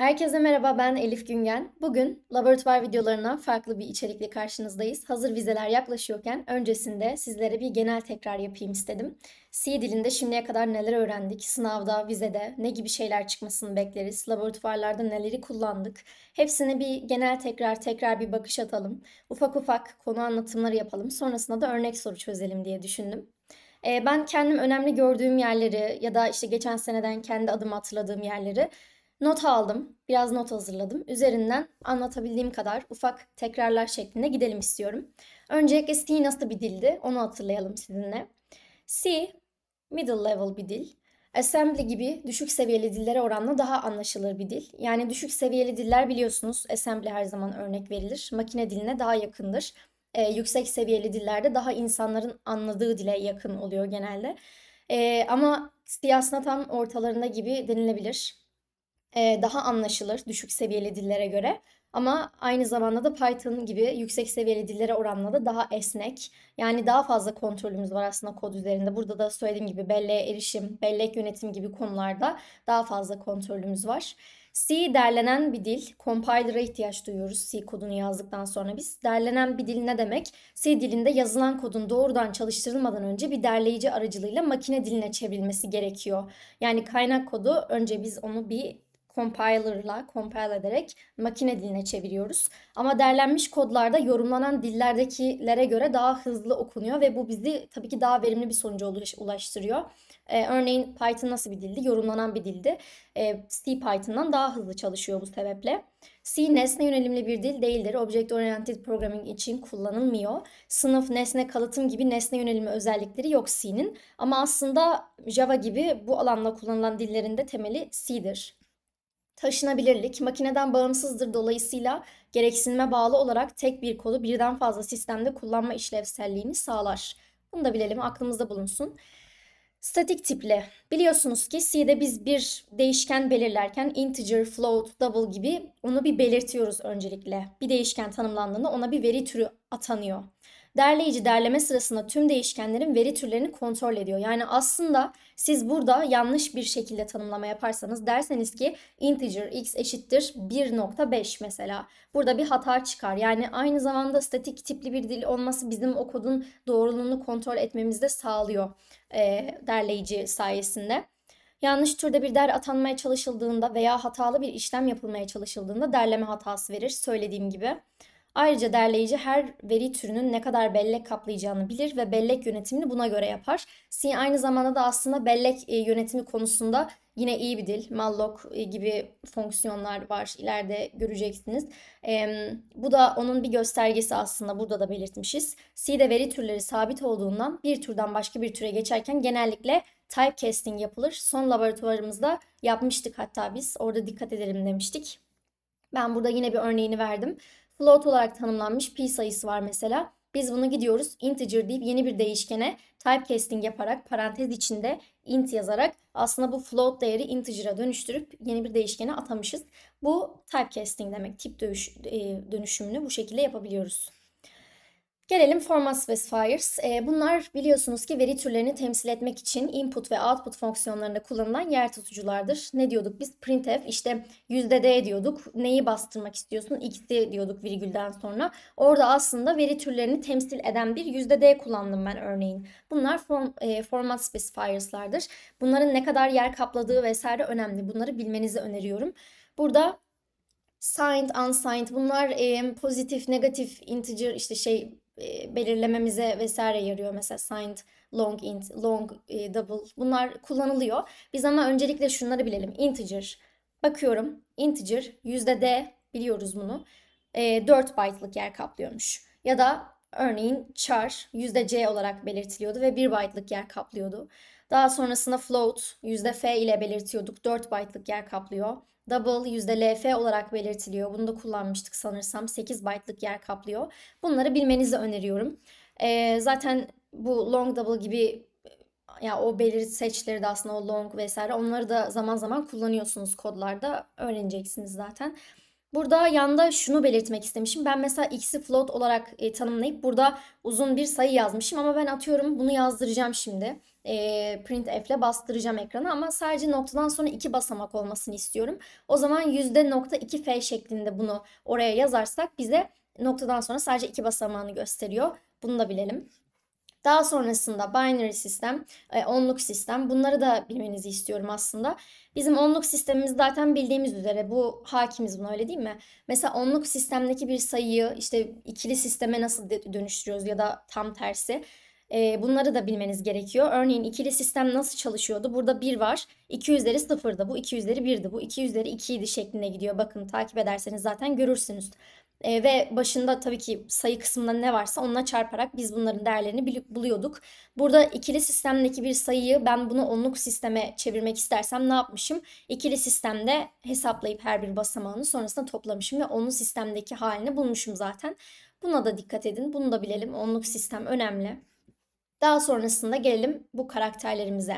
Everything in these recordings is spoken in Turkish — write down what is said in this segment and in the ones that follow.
Herkese merhaba ben Elif Güngen. Bugün laboratuvar videolarından farklı bir içerikle karşınızdayız. Hazır vizeler yaklaşıyorken öncesinde sizlere bir genel tekrar yapayım istedim. C dilinde şimdiye kadar neler öğrendik, sınavda, vizede ne gibi şeyler çıkmasını bekleriz, laboratuvarlarda neleri kullandık. Hepsine bir genel tekrar tekrar bir bakış atalım. Ufak ufak konu anlatımları yapalım. Sonrasında da örnek soru çözelim diye düşündüm. Ee, ben kendim önemli gördüğüm yerleri ya da işte geçen seneden kendi adımı hatırladığım yerleri Not aldım, biraz not hazırladım. Üzerinden anlatabildiğim kadar ufak tekrarlar şeklinde gidelim istiyorum. Öncelikle C nasıl bir dildi onu hatırlayalım sizinle. C, middle level bir dil. Assembly gibi düşük seviyeli dillere oranla daha anlaşılır bir dil. Yani düşük seviyeli diller biliyorsunuz assembly her zaman örnek verilir. Makine diline daha yakındır. Ee, yüksek seviyeli dillerde daha insanların anladığı dile yakın oluyor genelde. Ee, ama aslında tam ortalarında gibi denilebilir. E, daha anlaşılır düşük seviyeli dillere göre. Ama aynı zamanda da Python gibi yüksek seviyeli dillere oranla da daha esnek. Yani daha fazla kontrolümüz var aslında kod üzerinde. Burada da söylediğim gibi belleğe erişim, bellek yönetimi gibi konularda daha fazla kontrolümüz var. C derlenen bir dil. Compiler'a ihtiyaç duyuyoruz C kodunu yazdıktan sonra biz. Derlenen bir dil ne demek? C dilinde yazılan kodun doğrudan çalıştırılmadan önce bir derleyici aracılığıyla makine diline çevrilmesi gerekiyor. Yani kaynak kodu önce biz onu bir compiler'la compile ederek makine diline çeviriyoruz. Ama derlenmiş kodlarda yorumlanan dillerdekilere göre daha hızlı okunuyor ve bu bizi tabii ki daha verimli bir sonuca ulaştırıyor. Ee, örneğin Python nasıl bir dildi? Yorumlanan bir dildi. Ee, C Python'dan daha hızlı çalışıyor bu sebeple. C nesne yönelimli bir dil değildir. Object Oriented Programming için kullanılmıyor. Sınıf, nesne, kalıtım gibi nesne yönelimi özellikleri yok C'nin. Ama aslında Java gibi bu alanda kullanılan dillerin de temeli C'dir taşınabilirlik, makineden bağımsızdır dolayısıyla gereksinime bağlı olarak tek bir kolu birden fazla sistemde kullanma işlevselliğini sağlar. Bunu da bilelim, aklımızda bulunsun. Statik tipli. Biliyorsunuz ki C'de biz bir değişken belirlerken integer, float, double gibi onu bir belirtiyoruz öncelikle. Bir değişken tanımlandığında ona bir veri türü atanıyor derleyici derleme sırasında tüm değişkenlerin veri türlerini kontrol ediyor. Yani aslında siz burada yanlış bir şekilde tanımlama yaparsanız derseniz ki integer x eşittir 1.5 mesela. Burada bir hata çıkar. Yani aynı zamanda statik tipli bir dil olması bizim o kodun doğruluğunu kontrol etmemizi de sağlıyor e, derleyici sayesinde. Yanlış türde bir der atanmaya çalışıldığında veya hatalı bir işlem yapılmaya çalışıldığında derleme hatası verir söylediğim gibi. Ayrıca derleyici her veri türünün ne kadar bellek kaplayacağını bilir ve bellek yönetimini buna göre yapar. C aynı zamanda da aslında bellek e, yönetimi konusunda yine iyi bir dil. Malloc e, gibi fonksiyonlar var. ileride göreceksiniz. Bu da onun bir göstergesi aslında. Burada da belirtmişiz. C'de veri türleri sabit olduğundan bir türden başka bir türe geçerken genellikle typecasting yapılır. Son laboratuvarımızda yapmıştık hatta biz. Orada dikkat edelim demiştik. Ben burada yine bir örneğini verdim float olarak tanımlanmış pi sayısı var mesela. Biz bunu gidiyoruz integer deyip yeni bir değişkene typecasting yaparak parantez içinde int yazarak aslında bu float değeri integer'a dönüştürüp yeni bir değişkene atamışız. Bu typecasting demek. Tip dönüş, e, dönüşümünü bu şekilde yapabiliyoruz. Gelelim format specifiers. spires. Ee, bunlar biliyorsunuz ki veri türlerini temsil etmek için input ve output fonksiyonlarında kullanılan yer tutuculardır. Ne diyorduk biz? Printf işte %d diyorduk. Neyi bastırmak istiyorsun? X'i diyorduk virgülden sonra. Orada aslında veri türlerini temsil eden bir %d kullandım ben örneğin. Bunlar form, e, format specifiers'lardır. Bunların ne kadar yer kapladığı vesaire önemli. Bunları bilmenizi öneriyorum. Burada signed, unsigned bunlar e, pozitif, negatif, integer işte şey belirlememize vesaire yarıyor. Mesela signed long int, long e, double bunlar kullanılıyor. Biz ama öncelikle şunları bilelim. Integer bakıyorum integer yüzde %d biliyoruz bunu. E, 4 byte'lık yer kaplıyormuş. Ya da örneğin char yüzde %c olarak belirtiliyordu ve 1 byte'lık yer kaplıyordu. Daha sonrasında float yüzde %f ile belirtiyorduk. 4 byte'lık yer kaplıyor double %LF olarak belirtiliyor. Bunu da kullanmıştık sanırsam. 8 byte'lık yer kaplıyor. Bunları bilmenizi öneriyorum. E, zaten bu long double gibi ya o seçleri de aslında o long vesaire onları da zaman zaman kullanıyorsunuz kodlarda öğreneceksiniz zaten. Burada yanda şunu belirtmek istemişim. Ben mesela x'i float olarak e, tanımlayıp burada uzun bir sayı yazmışım ama ben atıyorum bunu yazdıracağım şimdi. E, print f ile bastıracağım ekranı ama sadece noktadan sonra iki basamak olmasını istiyorum. O zaman yüzde nokta iki f şeklinde bunu oraya yazarsak bize noktadan sonra sadece iki basamağını gösteriyor. Bunu da bilelim. Daha sonrasında binary sistem, e, onluk sistem bunları da bilmenizi istiyorum aslında. Bizim onluk sistemimiz zaten bildiğimiz üzere bu hakimiz buna öyle değil mi? Mesela onluk sistemdeki bir sayıyı işte ikili sisteme nasıl dönüştürüyoruz ya da tam tersi. E, bunları da bilmeniz gerekiyor. Örneğin ikili sistem nasıl çalışıyordu? Burada 1 var. 2 üzeri 0'dı. Bu 2 üzeri 1'di. Bu 2 üzeri 2 idi şeklinde gidiyor. Bakın takip ederseniz zaten görürsünüz. E, ve başında tabii ki sayı kısmında ne varsa onunla çarparak biz bunların değerlerini buluyorduk. Burada ikili sistemdeki bir sayıyı ben bunu onluk sisteme çevirmek istersem ne yapmışım? İkili sistemde hesaplayıp her bir basamağını sonrasında toplamışım ve onluk sistemdeki halini bulmuşum zaten. Buna da dikkat edin. Bunu da bilelim. Onluk sistem önemli. Daha sonrasında gelelim bu karakterlerimize.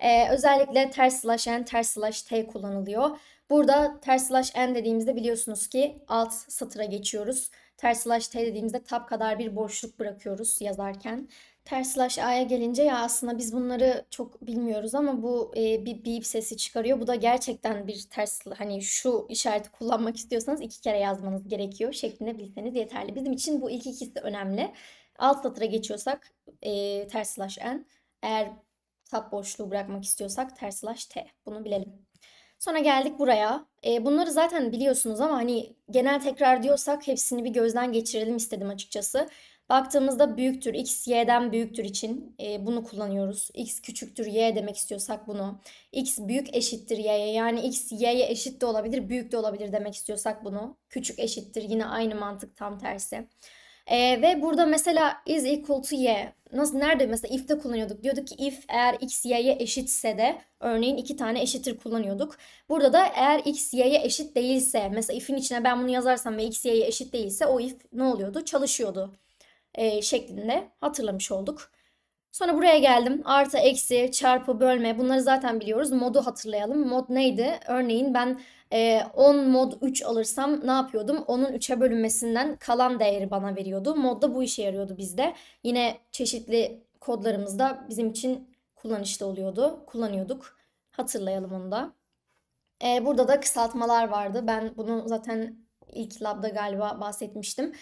Ee, özellikle ters slash and ters slash t kullanılıyor. Burada ters slash n dediğimizde biliyorsunuz ki alt satıra geçiyoruz. Ters slash t dediğimizde tab kadar bir boşluk bırakıyoruz yazarken. Ters slash a'ya gelince ya aslında biz bunları çok bilmiyoruz ama bu e, bir bip sesi çıkarıyor. Bu da gerçekten bir ters hani şu işareti kullanmak istiyorsanız iki kere yazmanız gerekiyor şeklinde bilseniz yeterli. Bizim için bu ilk ikisi önemli. Alt satıra geçiyorsak e, ters slash n. Eğer tab boşluğu bırakmak istiyorsak ters slash t. Bunu bilelim. Sonra geldik buraya. E, bunları zaten biliyorsunuz ama hani genel tekrar diyorsak hepsini bir gözden geçirelim istedim açıkçası. Baktığımızda büyüktür x y'den büyüktür için e, bunu kullanıyoruz. x küçüktür y demek istiyorsak bunu. x büyük eşittir y'ye yani x y'ye eşit de olabilir büyük de olabilir demek istiyorsak bunu. Küçük eşittir yine aynı mantık tam tersi. E, ve burada mesela is equal to y. Nasıl, nerede mesela if'te kullanıyorduk? Diyorduk ki if eğer x y'ye eşitse de örneğin iki tane eşittir kullanıyorduk. Burada da eğer x y'ye eşit değilse mesela if'in içine ben bunu yazarsam ve x y'ye eşit değilse o if ne oluyordu? Çalışıyordu e, şeklinde hatırlamış olduk. Sonra buraya geldim. Artı, eksi, çarpı, bölme bunları zaten biliyoruz. Modu hatırlayalım. Mod neydi? Örneğin ben e, 10 mod 3 alırsam ne yapıyordum? Onun 3'e bölünmesinden kalan değeri bana veriyordu. Mod da bu işe yarıyordu bizde. Yine çeşitli kodlarımızda bizim için kullanışlı oluyordu. Kullanıyorduk. Hatırlayalım onu da. E, burada da kısaltmalar vardı. Ben bunu zaten ilk labda galiba bahsetmiştim.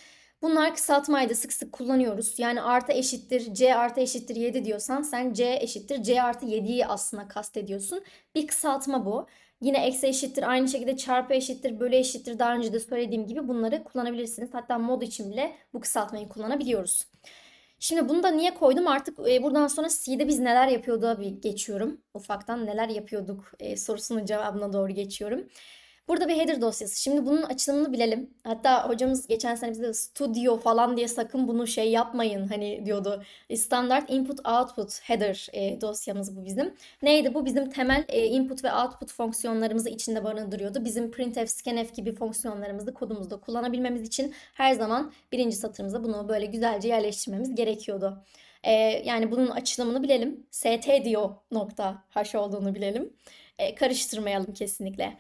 Bunlar kısaltmayı da sık sık kullanıyoruz. Yani artı eşittir c artı eşittir 7 diyorsan sen c eşittir c artı 7'yi aslında kastediyorsun. Bir kısaltma bu. Yine eksi eşittir aynı şekilde çarpı eşittir bölü eşittir daha önce de söylediğim gibi bunları kullanabilirsiniz. Hatta mod için bile bu kısaltmayı kullanabiliyoruz. Şimdi bunu da niye koydum artık e, buradan sonra C'de biz neler yapıyordu bir geçiyorum. Ufaktan neler yapıyorduk e, sorusunun cevabına doğru geçiyorum. Burada bir header dosyası. Şimdi bunun açılımını bilelim. Hatta hocamız geçen sene bize studio falan diye sakın bunu şey yapmayın hani diyordu. Standart input output header e, dosyamız bu bizim. Neydi bu? Bizim temel e, input ve output fonksiyonlarımızı içinde barındırıyordu. Bizim printf, scanf gibi fonksiyonlarımızı kodumuzda kullanabilmemiz için her zaman birinci satırımıza bunu böyle güzelce yerleştirmemiz gerekiyordu. E, yani bunun açılımını bilelim. st nokta h olduğunu bilelim. E, karıştırmayalım kesinlikle.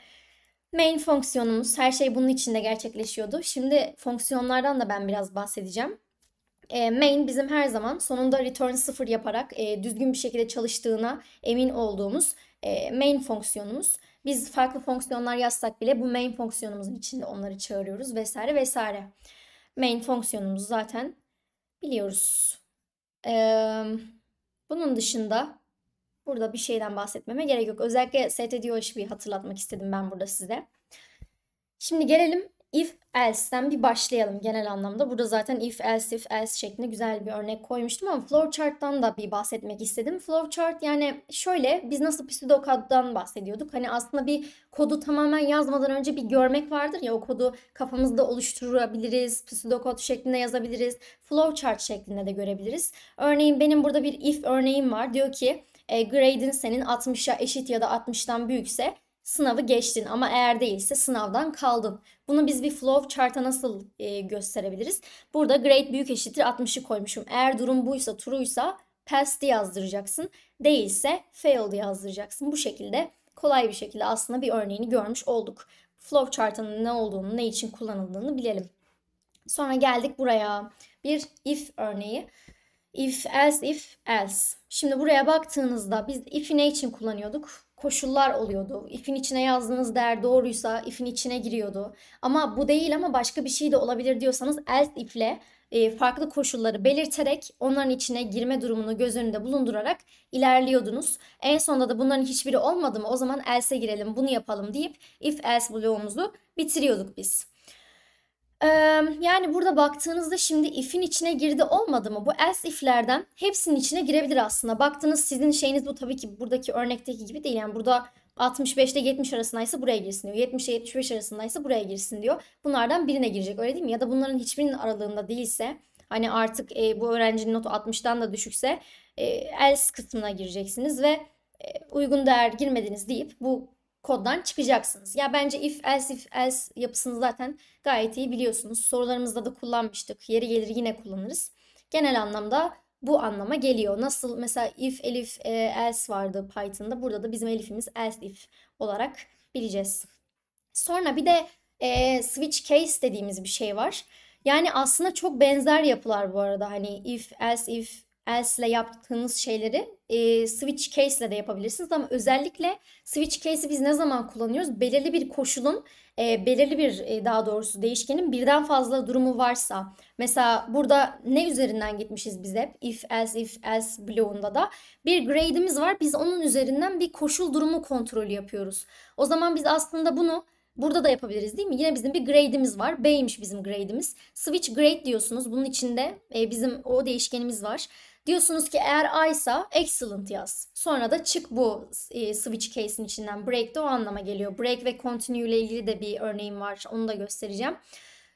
Main fonksiyonumuz, her şey bunun içinde gerçekleşiyordu. Şimdi fonksiyonlardan da ben biraz bahsedeceğim. E, main bizim her zaman sonunda return 0 yaparak e, düzgün bir şekilde çalıştığına emin olduğumuz e, main fonksiyonumuz. Biz farklı fonksiyonlar yazsak bile bu main fonksiyonumuzun içinde onları çağırıyoruz vesaire vesaire. Main fonksiyonumuzu zaten biliyoruz. E, bunun dışında Burada bir şeyden bahsetmeme gerek yok. Özellikle STDOH'ı bir hatırlatmak istedim ben burada size. Şimdi gelelim if else'den bir başlayalım genel anlamda. Burada zaten if else if else şeklinde güzel bir örnek koymuştum ama flowchart'tan da bir bahsetmek istedim. Flowchart yani şöyle biz nasıl pseudocode'dan bahsediyorduk. Hani aslında bir kodu tamamen yazmadan önce bir görmek vardır ya o kodu kafamızda oluşturabiliriz. Pseudocode şeklinde yazabiliriz. Flowchart şeklinde de görebiliriz. Örneğin benim burada bir if örneğim var. Diyor ki e, grade'in senin 60'a eşit ya da 60'tan büyükse sınavı geçtin ama eğer değilse sınavdan kaldın. Bunu biz bir flow chart'a nasıl e, gösterebiliriz? Burada grade büyük eşittir 60'ı koymuşum. Eğer durum buysa, true'ysa passed yazdıracaksın. Değilse failed yazdıracaksın. Bu şekilde kolay bir şekilde aslında bir örneğini görmüş olduk. Flow chart'ın ne olduğunu, ne için kullanıldığını bilelim. Sonra geldik buraya. Bir if örneği. If, else, if, else. Şimdi buraya baktığınızda biz if'i ne için kullanıyorduk? Koşullar oluyordu. If'in içine yazdığınız değer doğruysa if'in içine giriyordu. Ama bu değil ama başka bir şey de olabilir diyorsanız else if'le e, farklı koşulları belirterek onların içine girme durumunu göz önünde bulundurarak ilerliyordunuz. En sonunda da bunların hiçbiri olmadı mı o zaman else girelim bunu yapalım deyip if else bloğumuzu bitiriyorduk biz yani burada baktığınızda şimdi if'in içine girdi olmadı mı? Bu else if'lerden hepsinin içine girebilir aslında. Baktınız sizin şeyiniz bu tabii ki buradaki örnekteki gibi değil. Yani burada 65'te 70 arasındaysa buraya girsin diyor. 70'te 75 arasındaysa buraya girsin diyor. Bunlardan birine girecek öyle değil mi? Ya da bunların hiçbirinin aralığında değilse hani artık e, bu öğrencinin notu 60'tan da düşükse e, else kısmına gireceksiniz ve e, uygun değer girmediniz deyip bu koddan çıkacaksınız. Ya bence if else if else yapısını zaten gayet iyi biliyorsunuz. Sorularımızda da kullanmıştık. Yeri gelir yine kullanırız. Genel anlamda bu anlama geliyor. Nasıl mesela if elif e, else vardı Python'da. Burada da bizim elifimiz else if olarak bileceğiz. Sonra bir de e, switch case dediğimiz bir şey var. Yani aslında çok benzer yapılar bu arada. Hani if, else if, else ile yaptığınız şeyleri e, switch case ile de yapabilirsiniz. Ama özellikle switch case'i biz ne zaman kullanıyoruz? Belirli bir koşulun, e, belirli bir e, daha doğrusu değişkenin birden fazla durumu varsa. Mesela burada ne üzerinden gitmişiz biz hep? If, else, if, else bloğunda da. Bir grade'imiz var. Biz onun üzerinden bir koşul durumu kontrolü yapıyoruz. O zaman biz aslında bunu Burada da yapabiliriz değil mi? Yine bizim bir grade'imiz var. B'ymiş bizim grade'imiz. Switch grade diyorsunuz. Bunun içinde e, bizim o değişkenimiz var. Diyorsunuz ki eğer A ise excellent yaz. Sonra da çık bu e, switch case'in içinden. Break de o anlama geliyor. Break ve continue ile ilgili de bir örneğim var. Onu da göstereceğim.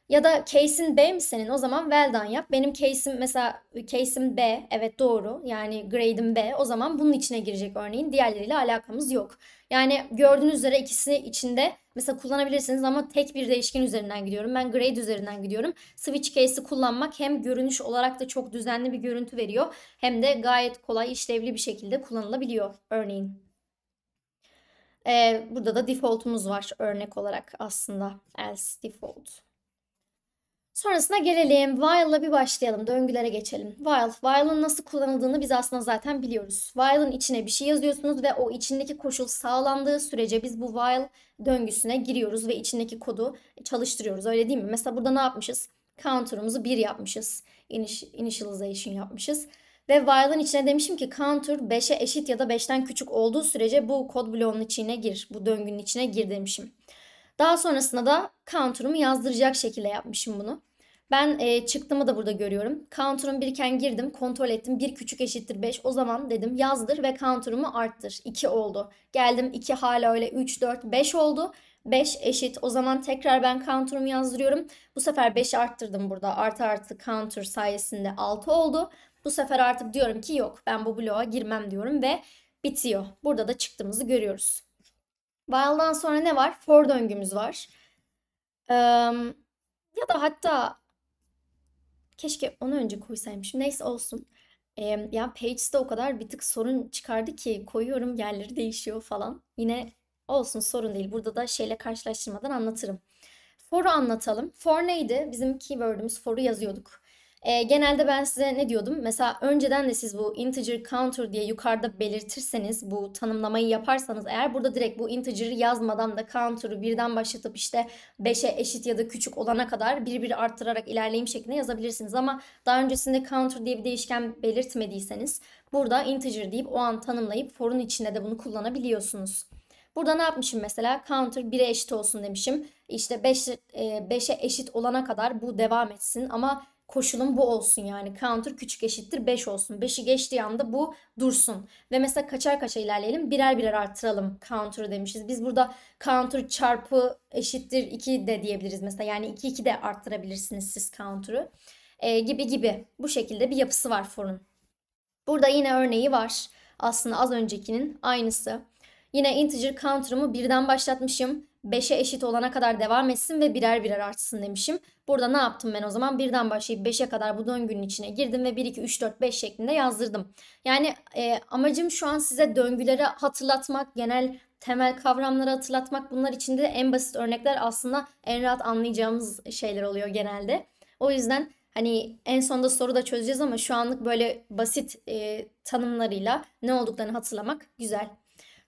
Ya da case'in B mi senin? O zaman well done yap. Benim case'im mesela case'im B. Evet doğru. Yani grade'im B. O zaman bunun içine girecek örneğin. Diğerleriyle alakamız yok. Yani gördüğünüz üzere ikisi içinde mesela kullanabilirsiniz ama tek bir değişken üzerinden gidiyorum. Ben grade üzerinden gidiyorum. Switch case'i kullanmak hem görünüş olarak da çok düzenli bir görüntü veriyor hem de gayet kolay işlevli bir şekilde kullanılabiliyor örneğin. Ee, burada da default'umuz var örnek olarak aslında else default. Sonrasına gelelim. While'la bir başlayalım. Döngülere geçelim. While. While'ın nasıl kullanıldığını biz aslında zaten biliyoruz. While'ın içine bir şey yazıyorsunuz ve o içindeki koşul sağlandığı sürece biz bu while döngüsüne giriyoruz ve içindeki kodu çalıştırıyoruz. Öyle değil mi? Mesela burada ne yapmışız? Counter'ımızı 1 yapmışız. Initialization yapmışız. Ve while'ın içine demişim ki counter 5'e eşit ya da 5'ten küçük olduğu sürece bu kod bloğunun içine gir. Bu döngünün içine gir demişim. Daha sonrasında da counter'ımı yazdıracak şekilde yapmışım bunu. Ben e, çıktığımı da burada görüyorum. Counter'ım birken girdim, kontrol ettim. Bir küçük eşittir 5. O zaman dedim yazdır ve counter'ımı arttır. 2 oldu. Geldim 2 hala öyle 3, 4, 5 oldu. 5 eşit. O zaman tekrar ben counter'ımı yazdırıyorum. Bu sefer 5 arttırdım burada. Artı artı counter sayesinde 6 oldu. Bu sefer artık diyorum ki yok ben bu bloğa girmem diyorum ve bitiyor. Burada da çıktığımızı görüyoruz. Vile'dan sonra ne var? For döngümüz var. Ee, ya da hatta keşke onu önce koysaymışım. Neyse olsun. Ee, ya Pages'te o kadar bir tık sorun çıkardı ki koyuyorum yerleri değişiyor falan. Yine olsun sorun değil. Burada da şeyle karşılaştırmadan anlatırım. For'u anlatalım. For neydi? Bizim keyword'ümüz for'u yazıyorduk. E, genelde ben size ne diyordum? Mesela önceden de siz bu integer counter diye yukarıda belirtirseniz bu tanımlamayı yaparsanız eğer burada direkt bu integer'ı yazmadan da counter'ı birden başlatıp işte 5'e eşit ya da küçük olana kadar bir bir arttırarak ilerleyim şeklinde yazabilirsiniz. Ama daha öncesinde counter diye bir değişken belirtmediyseniz burada integer deyip o an tanımlayıp for'un içinde de bunu kullanabiliyorsunuz. Burada ne yapmışım mesela? Counter 1'e eşit olsun demişim. İşte 5, 5'e e, eşit olana kadar bu devam etsin ama koşulum bu olsun yani. Counter küçük eşittir 5 olsun. 5'i geçtiği anda bu dursun. Ve mesela kaçar kaça ilerleyelim? Birer birer artıralım counter'ı demişiz. Biz burada counter çarpı eşittir 2 de diyebiliriz mesela. Yani 2 2 de arttırabilirsiniz siz counter'ı. Ee, gibi gibi. Bu şekilde bir yapısı var for'un. Burada yine örneği var. Aslında az öncekinin aynısı. Yine integer counter'ımı birden başlatmışım. 5'e eşit olana kadar devam etsin ve birer birer artsın demişim. Burada ne yaptım ben o zaman? Birden başlayıp 5'e kadar bu döngünün içine girdim ve 1, 2, 3, 4, 5 şeklinde yazdırdım. Yani e, amacım şu an size döngüleri hatırlatmak, genel temel kavramları hatırlatmak. Bunlar içinde en basit örnekler aslında en rahat anlayacağımız şeyler oluyor genelde. O yüzden hani en sonda soru da çözeceğiz ama şu anlık böyle basit e, tanımlarıyla ne olduklarını hatırlamak güzel.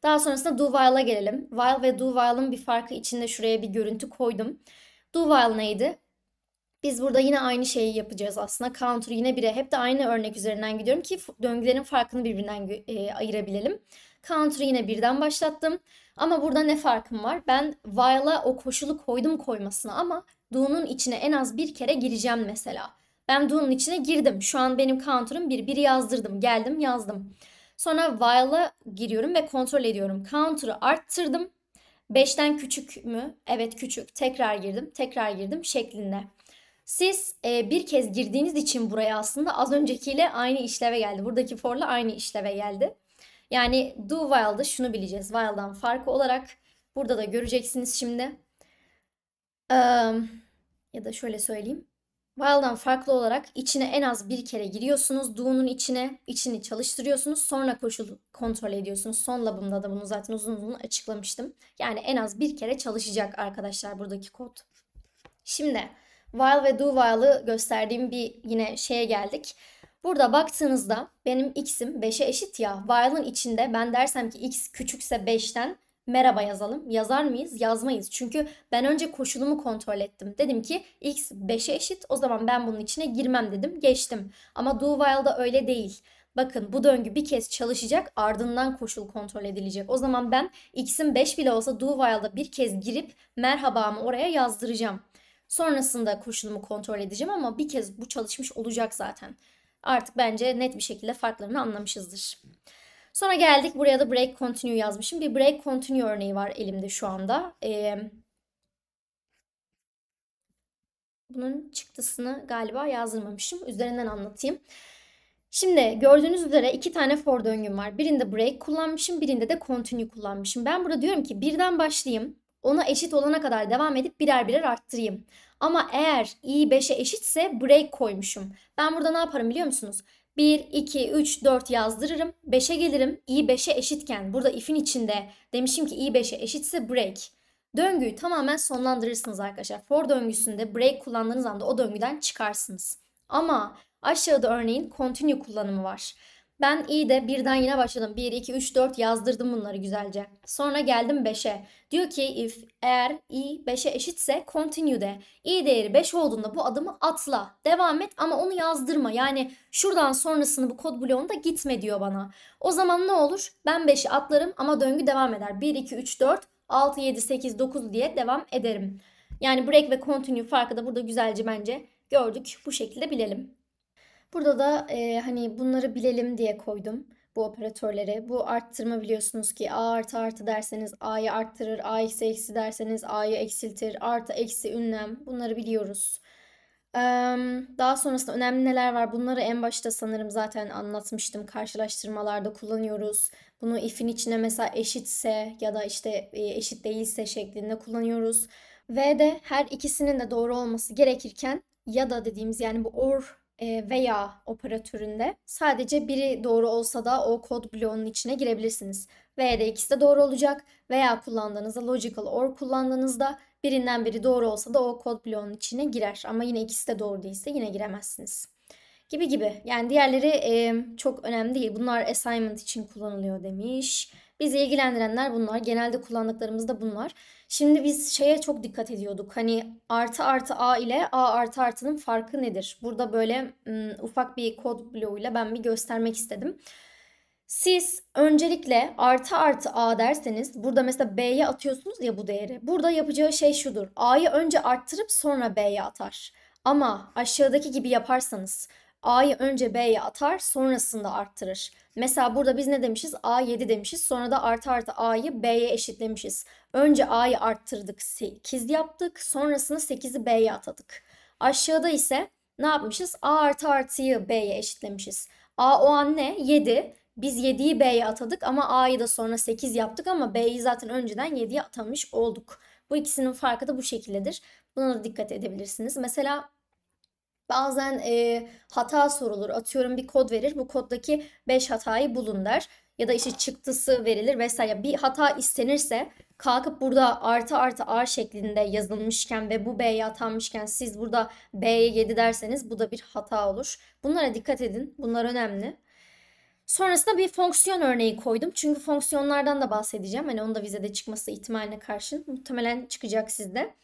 Daha sonrasında do while'a gelelim. While ve do while'ın bir farkı içinde şuraya bir görüntü koydum. Do while neydi? Biz burada yine aynı şeyi yapacağız aslında. Counter yine bire. Hep de aynı örnek üzerinden gidiyorum ki döngülerin farkını birbirinden e, ayırabilelim. Counter yine birden başlattım. Ama burada ne farkım var? Ben while'a o koşulu koydum koymasına ama do'nun içine en az bir kere gireceğim mesela. Ben do'nun içine girdim. Şu an benim counter'ım bir. Biri yazdırdım. Geldim yazdım. Sonra while'a giriyorum ve kontrol ediyorum. Counter'ı arttırdım. 5'ten küçük mü? Evet küçük. Tekrar girdim, tekrar girdim şeklinde. Siz e, bir kez girdiğiniz için buraya aslında az öncekiyle aynı işleve geldi. Buradaki for'la aynı işleve geldi. Yani do while'da şunu bileceğiz. While'dan farkı olarak burada da göreceksiniz şimdi. Ee, ya da şöyle söyleyeyim. Vile'dan farklı olarak içine en az bir kere giriyorsunuz. doğunun içine, içini çalıştırıyorsunuz. Sonra koşul kontrol ediyorsunuz. Son labımda da bunu zaten uzun uzun açıklamıştım. Yani en az bir kere çalışacak arkadaşlar buradaki kod. Şimdi while ve do while'ı gösterdiğim bir yine şeye geldik. Burada baktığınızda benim x'im 5'e eşit ya. While'ın içinde ben dersem ki x küçükse 5'ten merhaba yazalım. Yazar mıyız? Yazmayız. Çünkü ben önce koşulumu kontrol ettim. Dedim ki x 5'e eşit o zaman ben bunun içine girmem dedim. Geçtim. Ama do while'da öyle değil. Bakın bu döngü bir kez çalışacak ardından koşul kontrol edilecek. O zaman ben x'in 5 bile olsa do while'da bir kez girip merhabamı oraya yazdıracağım. Sonrasında koşulumu kontrol edeceğim ama bir kez bu çalışmış olacak zaten. Artık bence net bir şekilde farklarını anlamışızdır. Sonra geldik buraya da break continue yazmışım. Bir break continue örneği var elimde şu anda. Ee, bunun çıktısını galiba yazdırmamışım. Üzerinden anlatayım. Şimdi gördüğünüz üzere iki tane for döngüm var. Birinde break kullanmışım, birinde de continue kullanmışım. Ben burada diyorum ki birden başlayayım. Ona eşit olana kadar devam edip birer birer arttırayım. Ama eğer i 5'e eşitse break koymuşum. Ben burada ne yaparım biliyor musunuz? 1, 2, 3, 4 yazdırırım. 5'e gelirim. i 5'e eşitken burada if'in içinde demişim ki i 5'e eşitse break. Döngüyü tamamen sonlandırırsınız arkadaşlar. For döngüsünde break kullandığınız anda o döngüden çıkarsınız. Ama aşağıda örneğin continue kullanımı var. Ben iyi de birden yine başladım. 1, 2, 3, 4 yazdırdım bunları güzelce. Sonra geldim 5'e. Diyor ki if eğer i 5'e eşitse continue de. i değeri 5 olduğunda bu adımı atla. Devam et ama onu yazdırma. Yani şuradan sonrasını bu kod bloğunda gitme diyor bana. O zaman ne olur? Ben 5'i atlarım ama döngü devam eder. 1, 2, 3, 4, 6, 7, 8, 9 diye devam ederim. Yani break ve continue farkı da burada güzelce bence gördük. Bu şekilde bilelim. Burada da e, hani bunları bilelim diye koydum bu operatörleri. Bu arttırma biliyorsunuz ki a artı artı derseniz a'yı arttırır, a eksi eksi derseniz a'yı eksiltir, artı eksi ünlem bunları biliyoruz. daha sonrasında önemli neler var bunları en başta sanırım zaten anlatmıştım. Karşılaştırmalarda kullanıyoruz. Bunu if'in içine mesela eşitse ya da işte e, eşit değilse şeklinde kullanıyoruz. Ve de her ikisinin de doğru olması gerekirken ya da dediğimiz yani bu or e, veya operatöründe sadece biri doğru olsa da o kod bloğunun içine girebilirsiniz. Veya de ikisi de doğru olacak veya kullandığınızda logical or kullandığınızda birinden biri doğru olsa da o kod bloğunun içine girer. Ama yine ikisi de doğru değilse yine giremezsiniz. Gibi gibi. Yani diğerleri e, çok önemli değil. Bunlar assignment için kullanılıyor demiş. Bizi ilgilendirenler bunlar. Genelde kullandıklarımız da bunlar. Şimdi biz şeye çok dikkat ediyorduk. Hani artı artı a ile a artı artının farkı nedir? Burada böyle um, ufak bir kod bloğuyla ben bir göstermek istedim. Siz öncelikle artı artı a derseniz burada mesela b'ye atıyorsunuz ya bu değeri. Burada yapacağı şey şudur. a'yı önce arttırıp sonra b'ye atar. Ama aşağıdaki gibi yaparsanız A'yı önce B'ye atar sonrasında arttırır. Mesela burada biz ne demişiz? A 7 demişiz. Sonra da artı artı A'yı B'ye eşitlemişiz. Önce A'yı arttırdık 8 yaptık. Sonrasında 8'i B'ye atadık. Aşağıda ise ne yapmışız? A artı artıyı B'ye eşitlemişiz. A o an ne? 7. Biz 7'yi B'ye atadık ama A'yı da sonra 8 yaptık ama B'yi zaten önceden 7'ye atamış olduk. Bu ikisinin farkı da bu şekildedir. Buna da dikkat edebilirsiniz. Mesela Bazen e, hata sorulur. Atıyorum bir kod verir. Bu koddaki 5 hatayı bulun der. Ya da işte çıktısı verilir vesaire. Bir hata istenirse kalkıp burada artı artı R şeklinde yazılmışken ve bu B'ye atanmışken siz burada B'ye 7 derseniz bu da bir hata olur. Bunlara dikkat edin. Bunlar önemli. Sonrasında bir fonksiyon örneği koydum. Çünkü fonksiyonlardan da bahsedeceğim. Hani onun da vizede çıkması ihtimaline karşın. Muhtemelen çıkacak sizde.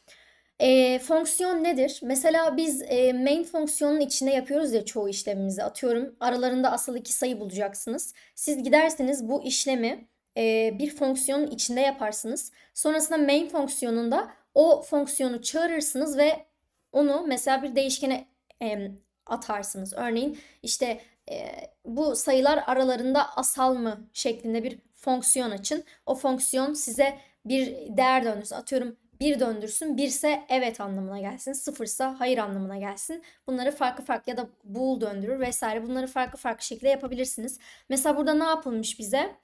E, fonksiyon nedir? Mesela biz e, main fonksiyonun içinde yapıyoruz ya çoğu işlemimizi. Atıyorum aralarında asıl iki sayı bulacaksınız. Siz gidersiniz bu işlemi e, bir fonksiyonun içinde yaparsınız. Sonrasında main fonksiyonunda o fonksiyonu çağırırsınız ve onu mesela bir değişkene e, atarsınız. Örneğin işte e, bu sayılar aralarında asal mı şeklinde bir fonksiyon açın. O fonksiyon size bir değer döndürsün. Atıyorum bir döndürsün. Birse evet anlamına gelsin. Sıfırsa hayır anlamına gelsin. Bunları farklı farklı ya da bool döndürür vesaire. Bunları farklı farklı şekilde yapabilirsiniz. Mesela burada ne yapılmış bize?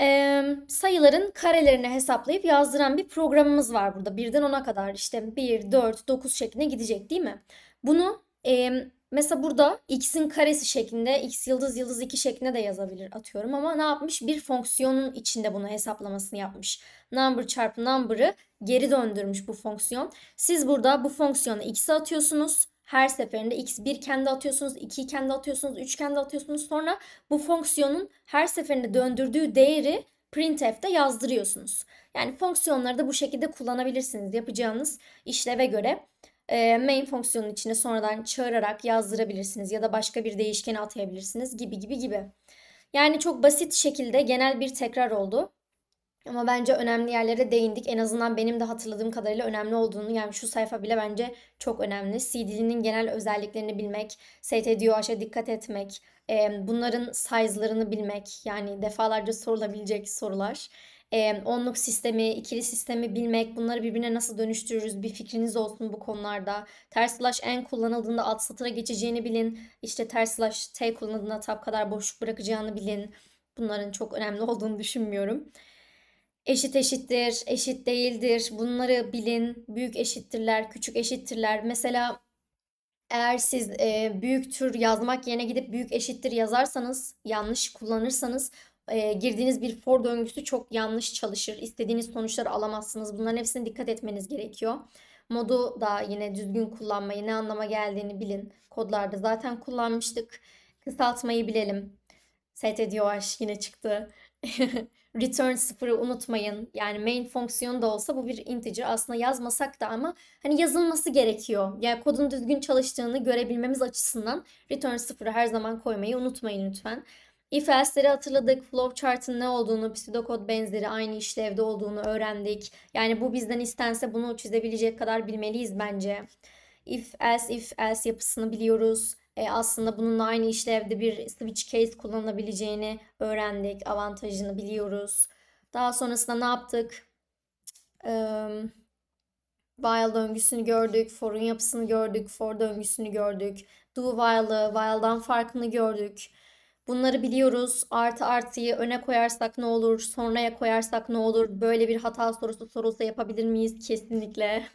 Ee, sayıların karelerini hesaplayıp yazdıran bir programımız var burada. Birden ona kadar işte 1, 4, 9 şeklinde gidecek değil mi? Bunu e, Mesela burada x'in karesi şeklinde x yıldız yıldız 2 şeklinde de yazabilir atıyorum ama ne yapmış? Bir fonksiyonun içinde bunu hesaplamasını yapmış. Number çarpı number'ı geri döndürmüş bu fonksiyon. Siz burada bu fonksiyonu x'e atıyorsunuz. Her seferinde x 1 kendi atıyorsunuz, 2 kendi atıyorsunuz, 3 kendi atıyorsunuz. Sonra bu fonksiyonun her seferinde döndürdüğü değeri printf'te yazdırıyorsunuz. Yani fonksiyonları da bu şekilde kullanabilirsiniz yapacağınız işleve göre e, main fonksiyonun içine sonradan çağırarak yazdırabilirsiniz ya da başka bir değişkene atayabilirsiniz gibi gibi gibi. Yani çok basit şekilde genel bir tekrar oldu. Ama bence önemli yerlere değindik. En azından benim de hatırladığım kadarıyla önemli olduğunu yani şu sayfa bile bence çok önemli. CD'nin genel özelliklerini bilmek, STDOH'a dikkat etmek, e, bunların size'larını bilmek yani defalarca sorulabilecek sorular e, onluk sistemi, ikili sistemi bilmek, bunları birbirine nasıl dönüştürürüz bir fikriniz olsun bu konularda. Ters slash en kullanıldığında alt satıra geçeceğini bilin. İşte ters slash t kullanıldığında tab kadar boşluk bırakacağını bilin. Bunların çok önemli olduğunu düşünmüyorum. Eşit eşittir, eşit değildir. Bunları bilin. Büyük eşittirler, küçük eşittirler. Mesela eğer siz e, büyük tür yazmak yerine gidip büyük eşittir yazarsanız, yanlış kullanırsanız e, girdiğiniz bir for döngüsü çok yanlış çalışır. İstediğiniz sonuçları alamazsınız. Bunların hepsine dikkat etmeniz gerekiyor. Modu da yine düzgün kullanmayı, ne anlama geldiğini bilin. Kodlarda zaten kullanmıştık. Kısaltmayı bilelim. STDOH yine çıktı. return sıfırı unutmayın. Yani main fonksiyon da olsa bu bir integer aslında yazmasak da ama hani yazılması gerekiyor. Yani kodun düzgün çalıştığını görebilmemiz açısından return sıfırı her zaman koymayı unutmayın lütfen. If else'leri hatırladık, flow flowchart'ın ne olduğunu, pseudocode benzeri aynı işlevde olduğunu öğrendik. Yani bu bizden istense bunu çizebilecek kadar bilmeliyiz bence. If else if else yapısını biliyoruz. E, aslında bunun aynı işlevde bir switch case kullanılabileceğini öğrendik. Avantajını biliyoruz. Daha sonrasında ne yaptık? Ee, while döngüsünü gördük, for'un yapısını gördük, for döngüsünü gördük. Do while'ı, while'dan farkını gördük. Bunları biliyoruz. Artı artıyı öne koyarsak ne olur? Sonraya koyarsak ne olur? Böyle bir hata sorusu sorulsa yapabilir miyiz? Kesinlikle.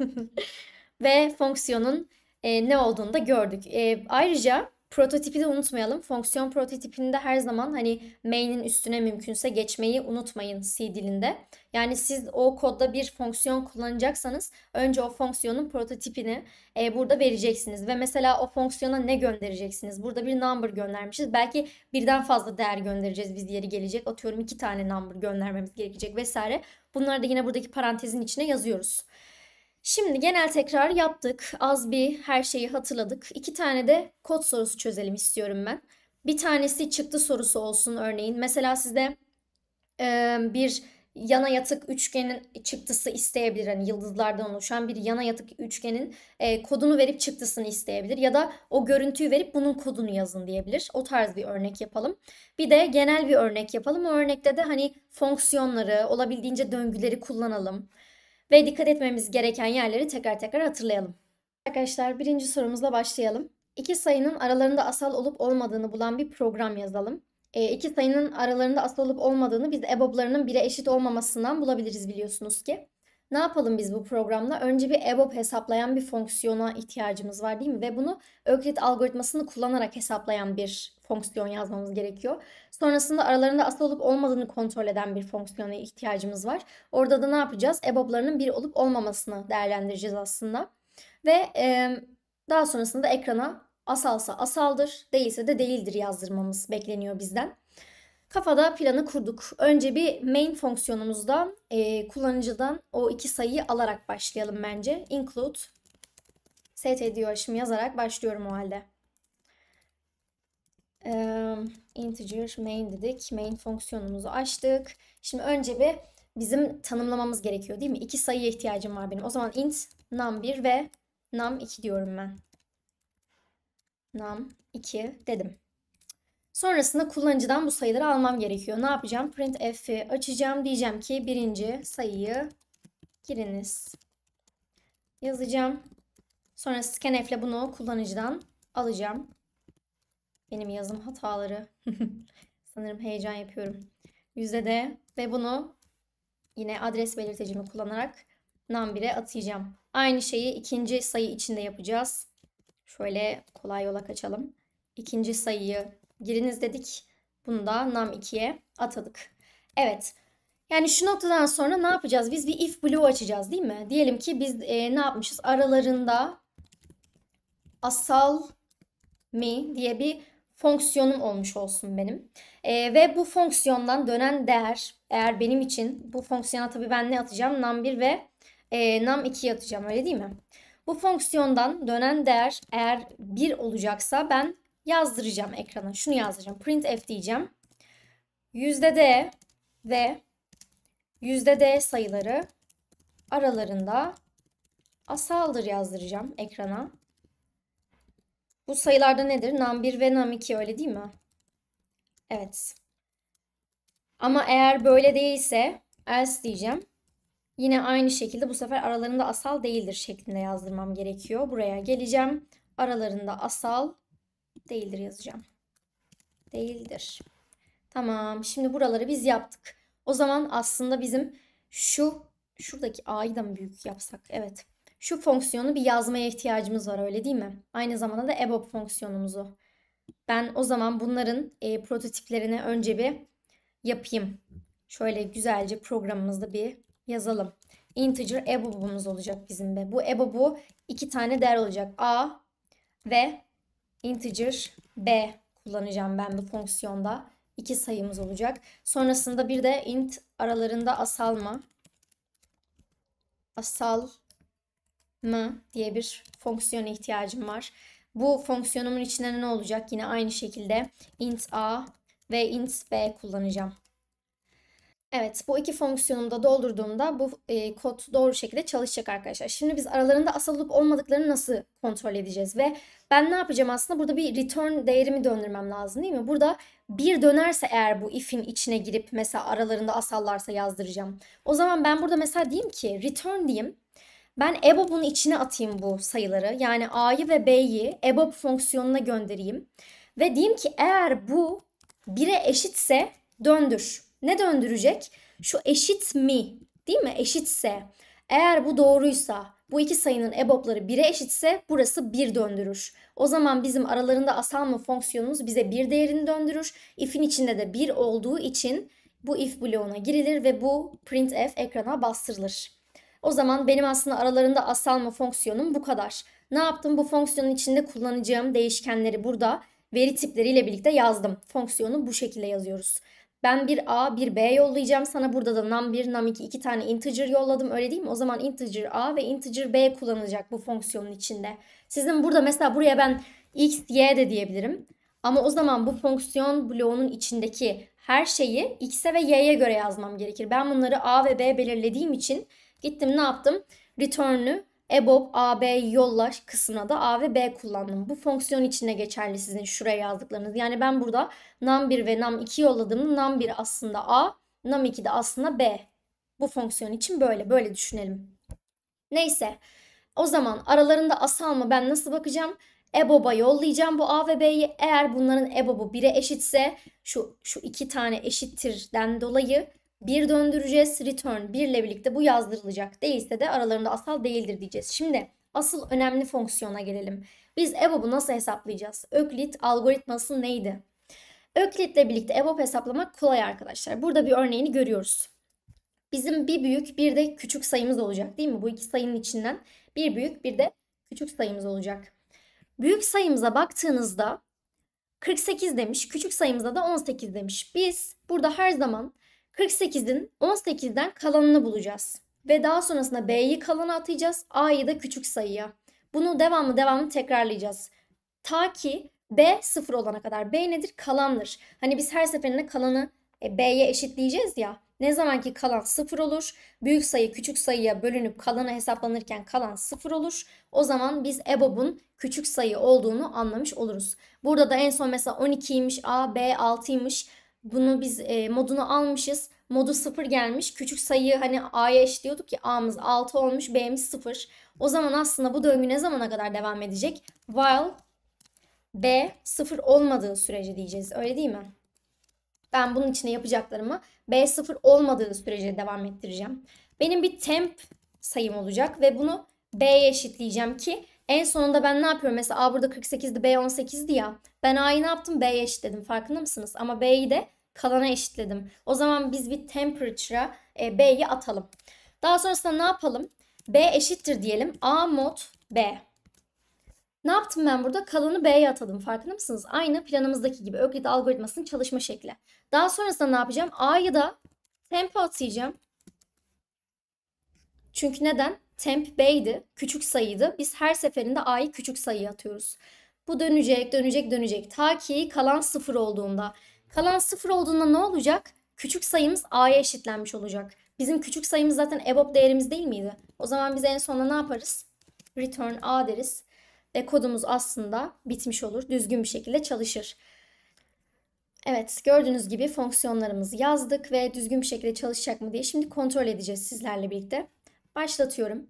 Ve fonksiyonun e, ne olduğunu da gördük. E, ayrıca Prototipi de unutmayalım. Fonksiyon prototipinde her zaman hani main'in üstüne mümkünse geçmeyi unutmayın C dilinde. Yani siz o kodda bir fonksiyon kullanacaksanız önce o fonksiyonun prototipini e, burada vereceksiniz. Ve mesela o fonksiyona ne göndereceksiniz? Burada bir number göndermişiz. Belki birden fazla değer göndereceğiz biz yeri gelecek. Atıyorum iki tane number göndermemiz gerekecek vesaire. Bunları da yine buradaki parantezin içine yazıyoruz. Şimdi genel tekrar yaptık. Az bir her şeyi hatırladık. İki tane de kod sorusu çözelim istiyorum ben. Bir tanesi çıktı sorusu olsun örneğin. Mesela sizde e, bir yana yatık üçgenin çıktısı isteyebilir. Yani yıldızlardan oluşan bir yana yatık üçgenin e, kodunu verip çıktısını isteyebilir. Ya da o görüntüyü verip bunun kodunu yazın diyebilir. O tarz bir örnek yapalım. Bir de genel bir örnek yapalım. O örnekte de hani fonksiyonları, olabildiğince döngüleri kullanalım ve dikkat etmemiz gereken yerleri tekrar tekrar hatırlayalım. Arkadaşlar birinci sorumuzla başlayalım. İki sayının aralarında asal olup olmadığını bulan bir program yazalım. E, iki sayının aralarında asal olup olmadığını biz eboblarının bire eşit olmamasından bulabiliriz biliyorsunuz ki ne yapalım biz bu programla? Önce bir EBOB hesaplayan bir fonksiyona ihtiyacımız var değil mi? Ve bunu Öklit algoritmasını kullanarak hesaplayan bir fonksiyon yazmamız gerekiyor. Sonrasında aralarında asıl olup olmadığını kontrol eden bir fonksiyona ihtiyacımız var. Orada da ne yapacağız? EBOB'larının bir olup olmamasını değerlendireceğiz aslında. Ve e, daha sonrasında ekrana asalsa asaldır, değilse de değildir yazdırmamız bekleniyor bizden. Kafada planı kurduk. Önce bir main fonksiyonumuzdan e, kullanıcıdan o iki sayıyı alarak başlayalım bence. Include set diyor şimdi yazarak başlıyorum o halde. integer main dedik. Main fonksiyonumuzu açtık. Şimdi önce bir bizim tanımlamamız gerekiyor değil mi? İki sayıya ihtiyacım var benim. O zaman int num1 ve num2 diyorum ben. Num2 dedim. Sonrasında kullanıcıdan bu sayıları almam gerekiyor. Ne yapacağım? printf'i açacağım. Diyeceğim ki birinci sayıyı giriniz. Yazacağım. Sonra scanf ile bunu kullanıcıdan alacağım. Benim yazım hataları. Sanırım heyecan yapıyorum. Yüzde de ve bunu yine adres belirtecimi kullanarak num1'e atayacağım. Aynı şeyi ikinci sayı içinde yapacağız. Şöyle kolay yola kaçalım. İkinci sayıyı giriniz dedik. Bunu da nam 2'ye atadık. Evet. Yani şu noktadan sonra ne yapacağız? Biz bir if blue açacağız değil mi? Diyelim ki biz e, ne yapmışız? Aralarında asal mi diye bir fonksiyonum olmuş olsun benim. E, ve bu fonksiyondan dönen değer eğer benim için bu fonksiyona tabii ben ne atacağım? Nam1 ve e, nam2 atacağım öyle değil mi? Bu fonksiyondan dönen değer eğer 1 olacaksa ben yazdıracağım ekrana. Şunu yazdıracağım. Print f diyeceğim. Yüzde %d ve yüzde %d sayıları aralarında asaldır yazdıracağım ekrana. Bu sayılarda nedir? Nam1 ve Nam2 öyle değil mi? Evet. Ama eğer böyle değilse else diyeceğim. Yine aynı şekilde bu sefer aralarında asal değildir şeklinde yazdırmam gerekiyor. Buraya geleceğim. Aralarında asal Değildir yazacağım. Değildir. Tamam. Şimdi buraları biz yaptık. O zaman aslında bizim şu şuradaki a'yı da mı büyük yapsak? Evet. Şu fonksiyonu bir yazmaya ihtiyacımız var öyle değil mi? Aynı zamanda da EBOB fonksiyonumuzu. Ben o zaman bunların e, prototiplerini önce bir yapayım. Şöyle güzelce programımızda bir yazalım. Integer EBOB'umuz olacak bizim de. Bu EBOB'u iki tane değer olacak. A ve integer b kullanacağım ben bu fonksiyonda. iki sayımız olacak. Sonrasında bir de int aralarında asal mı? Asal mı diye bir fonksiyona ihtiyacım var. Bu fonksiyonumun içinde ne olacak? Yine aynı şekilde int a ve int b kullanacağım. Evet, bu iki fonksiyonumu da doldurduğumda bu e, kod doğru şekilde çalışacak arkadaşlar. Şimdi biz aralarında asıl olup olmadıklarını nasıl kontrol edeceğiz ve ben ne yapacağım aslında burada bir return değerimi döndürmem lazım değil mi? Burada bir dönerse eğer bu if'in içine girip mesela aralarında asallarsa yazdıracağım. O zaman ben burada mesela diyeyim ki return diyeyim. Ben abob'un içine atayım bu sayıları. Yani a'yı ve b'yi abob fonksiyonuna göndereyim. Ve diyeyim ki eğer bu 1'e eşitse döndür. Ne döndürecek? Şu eşit mi değil mi? Eşitse. Eğer bu doğruysa bu iki sayının ebobları 1'e eşitse burası 1 döndürür. O zaman bizim aralarında asal mı fonksiyonumuz bize 1 değerini döndürür. If'in içinde de 1 olduğu için bu if bloğuna girilir ve bu printf ekrana bastırılır. O zaman benim aslında aralarında asal mı fonksiyonum bu kadar. Ne yaptım? Bu fonksiyonun içinde kullanacağım değişkenleri burada veri tipleriyle birlikte yazdım. Fonksiyonu bu şekilde yazıyoruz. Ben bir A, bir B yollayacağım sana. Burada da nam1, nam2 iki tane integer yolladım öyle değil mi? O zaman integer A ve integer B kullanılacak bu fonksiyonun içinde. Sizin burada mesela buraya ben x, y de diyebilirim. Ama o zaman bu fonksiyon bloğunun içindeki her şeyi x'e ve y'ye göre yazmam gerekir. Ben bunları a ve b belirlediğim için gittim ne yaptım? Return'ü EBOB, AB, yollaş kısmına da A ve B kullandım. Bu fonksiyon içinde geçerli sizin şuraya yazdıklarınız. Yani ben burada nam1 ve nam2 yolladığımda nam1 aslında A, nam2 de aslında B. Bu fonksiyon için böyle, böyle düşünelim. Neyse, o zaman aralarında asal mı ben nasıl bakacağım? EBOB'a yollayacağım bu A ve B'yi. Eğer bunların EBOB'u 1'e eşitse şu, şu iki tane eşittirden dolayı bir döndüreceğiz. Return 1 ile birlikte bu yazdırılacak. Değilse de aralarında asal değildir diyeceğiz. Şimdi asıl önemli fonksiyona gelelim. Biz EBOB'u nasıl hesaplayacağız? Öklit algoritması neydi? Öklit ile birlikte EBOB hesaplamak kolay arkadaşlar. Burada bir örneğini görüyoruz. Bizim bir büyük bir de küçük sayımız olacak değil mi? Bu iki sayının içinden bir büyük bir de küçük sayımız olacak. Büyük sayımıza baktığınızda 48 demiş, küçük sayımıza da 18 demiş. Biz burada her zaman 48'in 18'den kalanını bulacağız. Ve daha sonrasında B'yi kalana atayacağız. A'yı da küçük sayıya. Bunu devamlı devamlı tekrarlayacağız. Ta ki B sıfır olana kadar. B nedir? Kalandır. Hani biz her seferinde kalanı e, B'ye eşitleyeceğiz ya. Ne zaman ki kalan sıfır olur, büyük sayı küçük sayıya bölünüp kalanı hesaplanırken kalan sıfır olur. O zaman biz EBOB'un küçük sayı olduğunu anlamış oluruz. Burada da en son mesela 12'ymiş A, B 6'ymış. Bunu biz e, modunu almışız. Modu 0 gelmiş. Küçük sayı hani A'ya eşliyorduk ki A'mız 6 olmuş, B'miz 0. O zaman aslında bu döngü ne zamana kadar devam edecek? While B 0 olmadığı sürece diyeceğiz. Öyle değil mi? Ben bunun içine yapacaklarımı B 0 olmadığı sürece devam ettireceğim. Benim bir temp sayım olacak ve bunu B'ye eşitleyeceğim ki en sonunda ben ne yapıyorum? Mesela A burada 48'di, B 18'di ya. Ben A'yı ne yaptım? B'ye eşitledim. Farkında mısınız? Ama B'yi de kalana eşitledim. O zaman biz bir temperature'a e, B'yi atalım. Daha sonrasında ne yapalım? B eşittir diyelim. A mod B. Ne yaptım ben burada? Kalanı B'ye atadım. Farkında mısınız? Aynı planımızdaki gibi. Öklid algoritmasının çalışma şekli. Daha sonrasında ne yapacağım? A'yı da temp'e atayacağım. Çünkü neden? Temp B'ydi. Küçük sayıydı. Biz her seferinde A'yı küçük sayıya atıyoruz. Bu dönecek, dönecek, dönecek. Ta ki kalan sıfır olduğunda Kalan sıfır olduğunda ne olacak? Küçük sayımız a'ya eşitlenmiş olacak. Bizim küçük sayımız zaten above değerimiz değil miydi? O zaman biz en sonunda ne yaparız? Return a deriz. Ve kodumuz aslında bitmiş olur. Düzgün bir şekilde çalışır. Evet gördüğünüz gibi fonksiyonlarımızı yazdık ve düzgün bir şekilde çalışacak mı diye şimdi kontrol edeceğiz sizlerle birlikte. Başlatıyorum.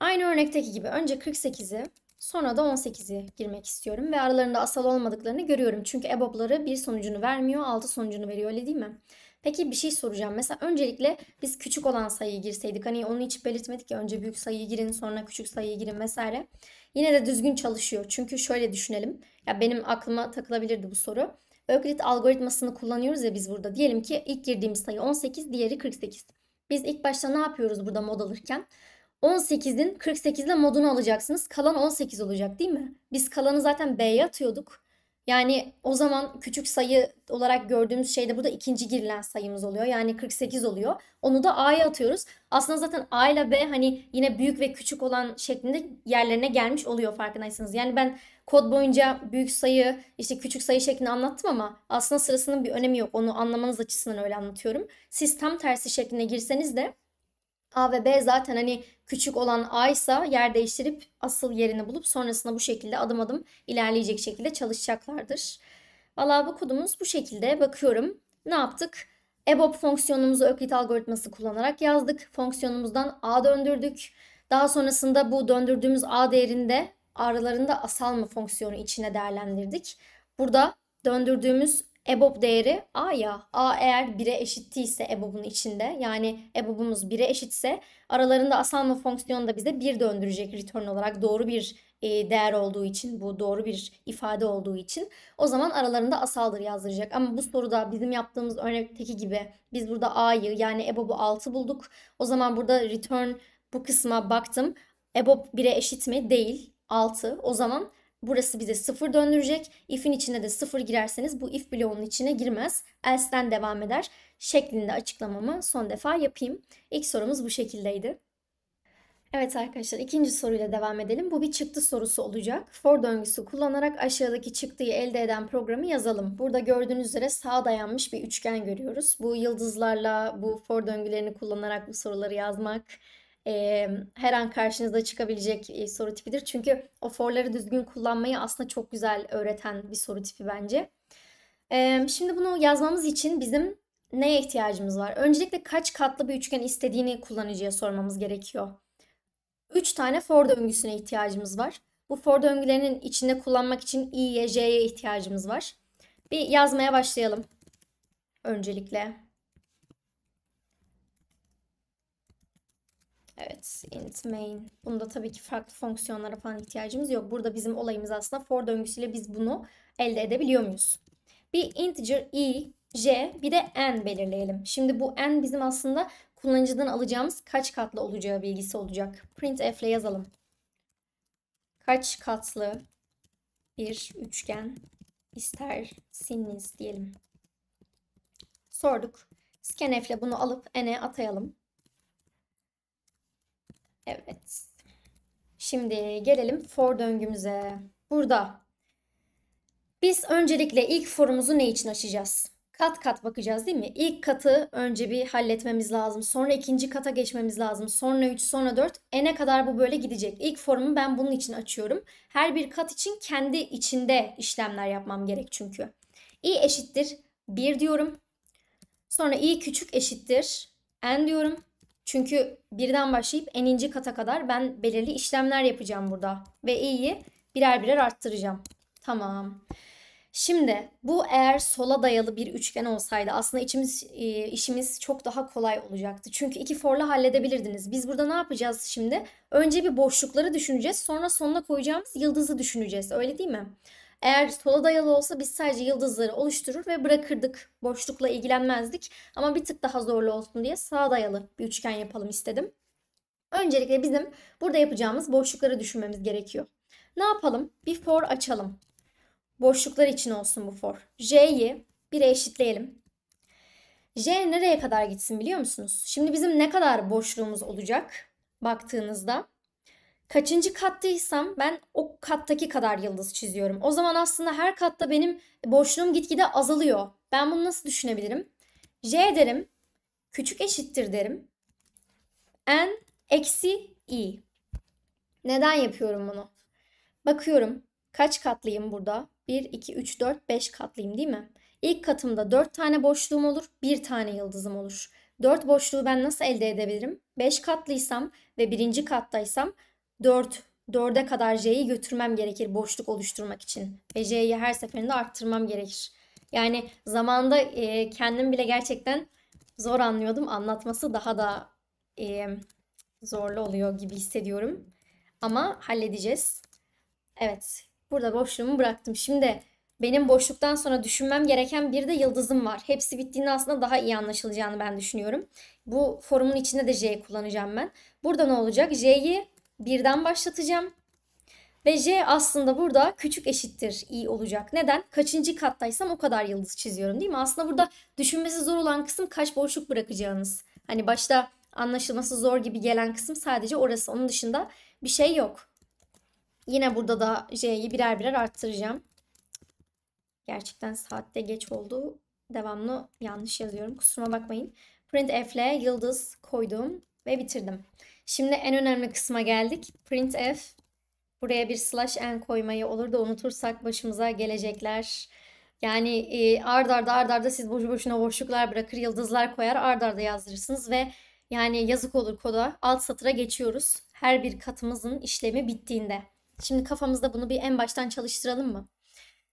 Aynı örnekteki gibi önce 48'i Sonra da 18'i girmek istiyorum ve aralarında asal olmadıklarını görüyorum. Çünkü EBOB'ları bir sonucunu vermiyor, 6 sonucunu veriyor öyle değil mi? Peki bir şey soracağım. Mesela öncelikle biz küçük olan sayıyı girseydik. Hani onu hiç belirtmedik ya önce büyük sayıyı girin sonra küçük sayıyı girin vesaire. Yine de düzgün çalışıyor. Çünkü şöyle düşünelim. Ya benim aklıma takılabilirdi bu soru. Öklit algoritmasını kullanıyoruz ya biz burada. Diyelim ki ilk girdiğimiz sayı 18, diğeri 48. Biz ilk başta ne yapıyoruz burada mod alırken? 18'in 48 ile modunu alacaksınız. Kalan 18 olacak değil mi? Biz kalanı zaten B'ye atıyorduk. Yani o zaman küçük sayı olarak gördüğümüz şey de burada ikinci girilen sayımız oluyor. Yani 48 oluyor. Onu da A'ya atıyoruz. Aslında zaten A ile B hani yine büyük ve küçük olan şeklinde yerlerine gelmiş oluyor farkındaysanız. Yani ben kod boyunca büyük sayı işte küçük sayı şeklinde anlattım ama aslında sırasının bir önemi yok. Onu anlamanız açısından öyle anlatıyorum. Siz tam tersi şeklinde girseniz de A ve B zaten hani küçük olan A ise yer değiştirip asıl yerini bulup sonrasında bu şekilde adım adım ilerleyecek şekilde çalışacaklardır. Valla bu kodumuz bu şekilde bakıyorum. Ne yaptık? EBOB fonksiyonumuzu Öklit algoritması kullanarak yazdık. Fonksiyonumuzdan A döndürdük. Daha sonrasında bu döndürdüğümüz A değerinde aralarında asal mı fonksiyonu içine değerlendirdik. Burada döndürdüğümüz EBOB değeri A ya. A eğer 1'e eşittiyse EBOB'un içinde yani EBOB'umuz 1'e eşitse aralarında asalma fonksiyonu da bize 1 döndürecek return olarak doğru bir e, değer olduğu için bu doğru bir ifade olduğu için o zaman aralarında asaldır yazdıracak. Ama bu soruda bizim yaptığımız örnekteki gibi biz burada A'yı yani EBOB'u 6 bulduk. O zaman burada return bu kısma baktım. EBOB 1'e eşit mi? Değil. 6. O zaman Burası bize sıfır döndürecek. If'in içine de sıfır girerseniz bu if bloğunun içine girmez. Else'den devam eder şeklinde açıklamamı son defa yapayım. İlk sorumuz bu şekildeydi. Evet arkadaşlar ikinci soruyla devam edelim. Bu bir çıktı sorusu olacak. For döngüsü kullanarak aşağıdaki çıktıyı elde eden programı yazalım. Burada gördüğünüz üzere sağa dayanmış bir üçgen görüyoruz. Bu yıldızlarla bu for döngülerini kullanarak bu soruları yazmak her an karşınıza çıkabilecek soru tipidir. Çünkü o forları düzgün kullanmayı aslında çok güzel öğreten bir soru tipi bence. şimdi bunu yazmamız için bizim neye ihtiyacımız var? Öncelikle kaç katlı bir üçgen istediğini kullanıcıya sormamız gerekiyor. 3 tane for döngüsüne ihtiyacımız var. Bu for döngülerinin içinde kullanmak için i, y, j'ye ihtiyacımız var. Bir yazmaya başlayalım. Öncelikle Evet int main. Bunda tabii ki farklı fonksiyonlara falan ihtiyacımız yok. Burada bizim olayımız aslında for döngüsüyle biz bunu elde edebiliyor muyuz? Bir integer i, j bir de n belirleyelim. Şimdi bu n bizim aslında kullanıcıdan alacağımız kaç katlı olacağı bilgisi olacak. Printf ile yazalım. Kaç katlı bir üçgen istersiniz diyelim. Sorduk. Scanf ile bunu alıp n'e atayalım. Evet. Şimdi gelelim for döngümüze. Burada biz öncelikle ilk forumuzu ne için açacağız? Kat kat bakacağız değil mi? İlk katı önce bir halletmemiz lazım. Sonra ikinci kata geçmemiz lazım. Sonra 3, sonra 4. N'e kadar bu böyle gidecek. İlk forumu ben bunun için açıyorum. Her bir kat için kendi içinde işlemler yapmam gerek çünkü. i eşittir 1 diyorum. Sonra i küçük eşittir n diyorum. Çünkü birden başlayıp en ince kata kadar ben belirli işlemler yapacağım burada. Ve i'yi birer birer arttıracağım. Tamam. Şimdi bu eğer sola dayalı bir üçgen olsaydı aslında içimiz e, işimiz çok daha kolay olacaktı. Çünkü iki forla halledebilirdiniz. Biz burada ne yapacağız şimdi? Önce bir boşlukları düşüneceğiz. Sonra sonuna koyacağımız yıldızı düşüneceğiz. Öyle değil mi? Eğer sola dayalı olsa biz sadece yıldızları oluşturur ve bırakırdık. Boşlukla ilgilenmezdik. Ama bir tık daha zorlu olsun diye sağa dayalı bir üçgen yapalım istedim. Öncelikle bizim burada yapacağımız boşlukları düşünmemiz gerekiyor. Ne yapalım? Bir for açalım. Boşluklar için olsun bu for. J'yi 1'e eşitleyelim. J nereye kadar gitsin biliyor musunuz? Şimdi bizim ne kadar boşluğumuz olacak baktığınızda? kaçıncı kattaysam ben o kattaki kadar yıldız çiziyorum. O zaman aslında her katta benim boşluğum gitgide azalıyor. Ben bunu nasıl düşünebilirim? J derim. Küçük eşittir derim. N eksi i. Neden yapıyorum bunu? Bakıyorum. Kaç katlıyım burada? 1, 2, 3, 4, 5 katlıyım değil mi? İlk katımda 4 tane boşluğum olur, 1 tane yıldızım olur. 4 boşluğu ben nasıl elde edebilirim? 5 katlıysam ve birinci kattaysam 4, 4'e kadar J'yi götürmem gerekir boşluk oluşturmak için. Ve J'yi her seferinde arttırmam gerekir. Yani zamanda e, kendim bile gerçekten zor anlıyordum. Anlatması daha da e, zorlu oluyor gibi hissediyorum. Ama halledeceğiz. Evet, burada boşluğumu bıraktım. Şimdi benim boşluktan sonra düşünmem gereken bir de yıldızım var. Hepsi bittiğinde aslında daha iyi anlaşılacağını ben düşünüyorum. Bu forumun içinde de J kullanacağım ben. Burada ne olacak? J'yi birden başlatacağım. Ve J aslında burada küçük eşittir i olacak. Neden? Kaçıncı kattaysam o kadar yıldız çiziyorum değil mi? Aslında burada düşünmesi zor olan kısım kaç boşluk bırakacağınız. Hani başta anlaşılması zor gibi gelen kısım sadece orası. Onun dışında bir şey yok. Yine burada da J'yi birer birer arttıracağım. Gerçekten saatte geç oldu. Devamlı yanlış yazıyorum. Kusuruma bakmayın. Print F'le yıldız koydum ve bitirdim. Şimdi en önemli kısma geldik. Printf. Buraya bir slash n koymayı olur da unutursak başımıza gelecekler. Yani e, ard arda ard arda siz boş boşuna boşluklar bırakır yıldızlar koyar ard arda yazdırırsınız ve yani yazık olur koda alt satıra geçiyoruz. Her bir katımızın işlemi bittiğinde. Şimdi kafamızda bunu bir en baştan çalıştıralım mı?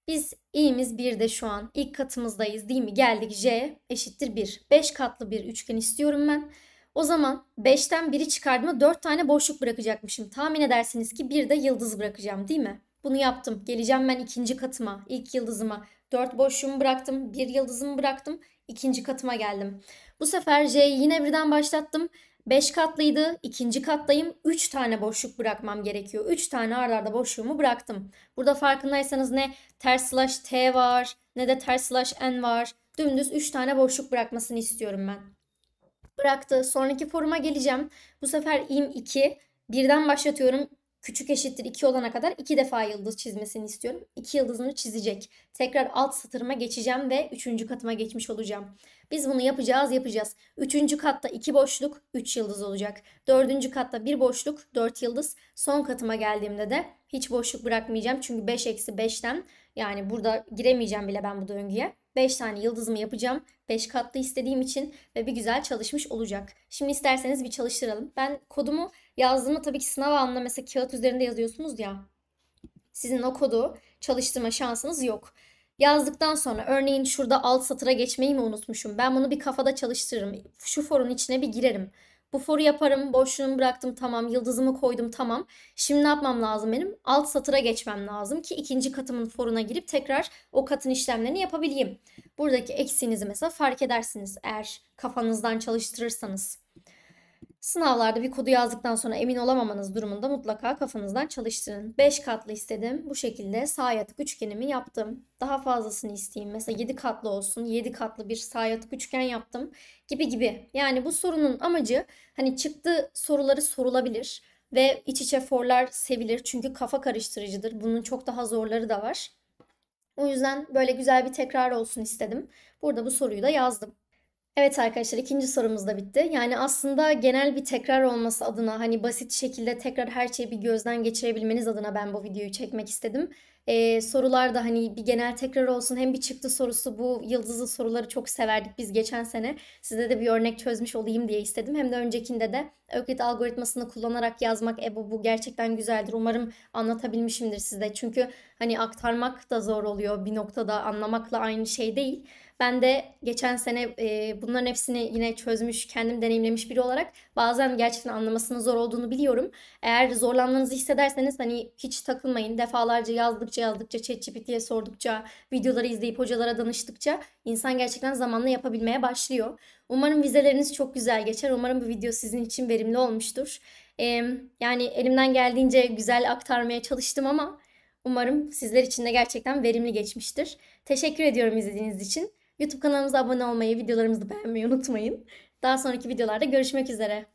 Biz i'miz 1'de şu an. ilk katımızdayız değil mi? Geldik j eşittir 1. 5 katlı bir üçgen istiyorum ben. O zaman 5'ten 1'i çıkardığımda 4 tane boşluk bırakacakmışım. Tahmin edersiniz ki bir de yıldız bırakacağım değil mi? Bunu yaptım. Geleceğim ben ikinci katıma, ilk yıldızıma. 4 boşluğumu bıraktım, 1 yıldızımı bıraktım, ikinci katıma geldim. Bu sefer J'yi yine birden başlattım. 5 katlıydı. ikinci kattayım. 3 tane boşluk bırakmam gerekiyor. 3 tane ardarda boşluğumu bıraktım. Burada farkındaysanız ne ters slash T var ne de ters slash N var. Dümdüz 3 tane boşluk bırakmasını istiyorum ben bıraktı. Sonraki foruma geleceğim. Bu sefer im 2. Birden başlatıyorum. Küçük eşittir 2 olana kadar 2 defa yıldız çizmesini istiyorum. 2 yıldızını çizecek. Tekrar alt satırıma geçeceğim ve 3. katıma geçmiş olacağım. Biz bunu yapacağız yapacağız. 3. katta 2 boşluk 3 yıldız olacak. 4. katta 1 boşluk 4 yıldız. Son katıma geldiğimde de hiç boşluk bırakmayacağım. Çünkü 5 eksi 5'ten yani burada giremeyeceğim bile ben bu döngüye. 5 tane yıldızımı yapacağım 5 katlı istediğim için ve bir güzel çalışmış olacak. Şimdi isterseniz bir çalıştıralım. Ben kodumu yazdığımda tabii ki sınav anında mesela kağıt üzerinde yazıyorsunuz ya. Sizin o kodu çalıştırma şansınız yok. Yazdıktan sonra örneğin şurada alt satıra geçmeyi mi unutmuşum? Ben bunu bir kafada çalıştırırım. Şu forun içine bir girerim. Bu foru yaparım, boşluğumu bıraktım tamam, yıldızımı koydum tamam. Şimdi ne yapmam lazım benim? Alt satıra geçmem lazım ki ikinci katımın foruna girip tekrar o katın işlemlerini yapabileyim. Buradaki eksiğinizi mesela fark edersiniz eğer kafanızdan çalıştırırsanız. Sınavlarda bir kodu yazdıktan sonra emin olamamanız durumunda mutlaka kafanızdan çalıştırın. 5 katlı istedim. Bu şekilde sağ yatık üçgenimi yaptım. Daha fazlasını isteyeyim. Mesela 7 katlı olsun. 7 katlı bir sağ yatık üçgen yaptım gibi gibi. Yani bu sorunun amacı hani çıktı soruları sorulabilir ve iç içe forlar sevilir. Çünkü kafa karıştırıcıdır. Bunun çok daha zorları da var. O yüzden böyle güzel bir tekrar olsun istedim. Burada bu soruyu da yazdım. Evet arkadaşlar ikinci sorumuz da bitti. Yani aslında genel bir tekrar olması adına hani basit şekilde tekrar her şeyi bir gözden geçirebilmeniz adına ben bu videoyu çekmek istedim. Ee, sorular da hani bir genel tekrar olsun hem bir çıktı sorusu bu yıldızlı soruları çok severdik biz geçen sene. Size de bir örnek çözmüş olayım diye istedim. Hem de öncekinde de Öklit algoritmasını kullanarak yazmak e bu, bu gerçekten güzeldir. Umarım anlatabilmişimdir size. Çünkü hani aktarmak da zor oluyor bir noktada anlamakla aynı şey değil. Ben de geçen sene e, bunların hepsini yine çözmüş, kendim deneyimlemiş biri olarak bazen gerçekten anlamasının zor olduğunu biliyorum. Eğer zorlandığınızı hissederseniz hani hiç takılmayın. Defalarca yazdıkça yazdıkça, ChatGPT'ye sordukça, videoları izleyip hocalara danıştıkça insan gerçekten zamanla yapabilmeye başlıyor. Umarım vizeleriniz çok güzel geçer. Umarım bu video sizin için verimli olmuştur. Ee, yani elimden geldiğince güzel aktarmaya çalıştım ama umarım sizler için de gerçekten verimli geçmiştir. Teşekkür ediyorum izlediğiniz için. YouTube kanalımıza abone olmayı, videolarımızı beğenmeyi unutmayın. Daha sonraki videolarda görüşmek üzere.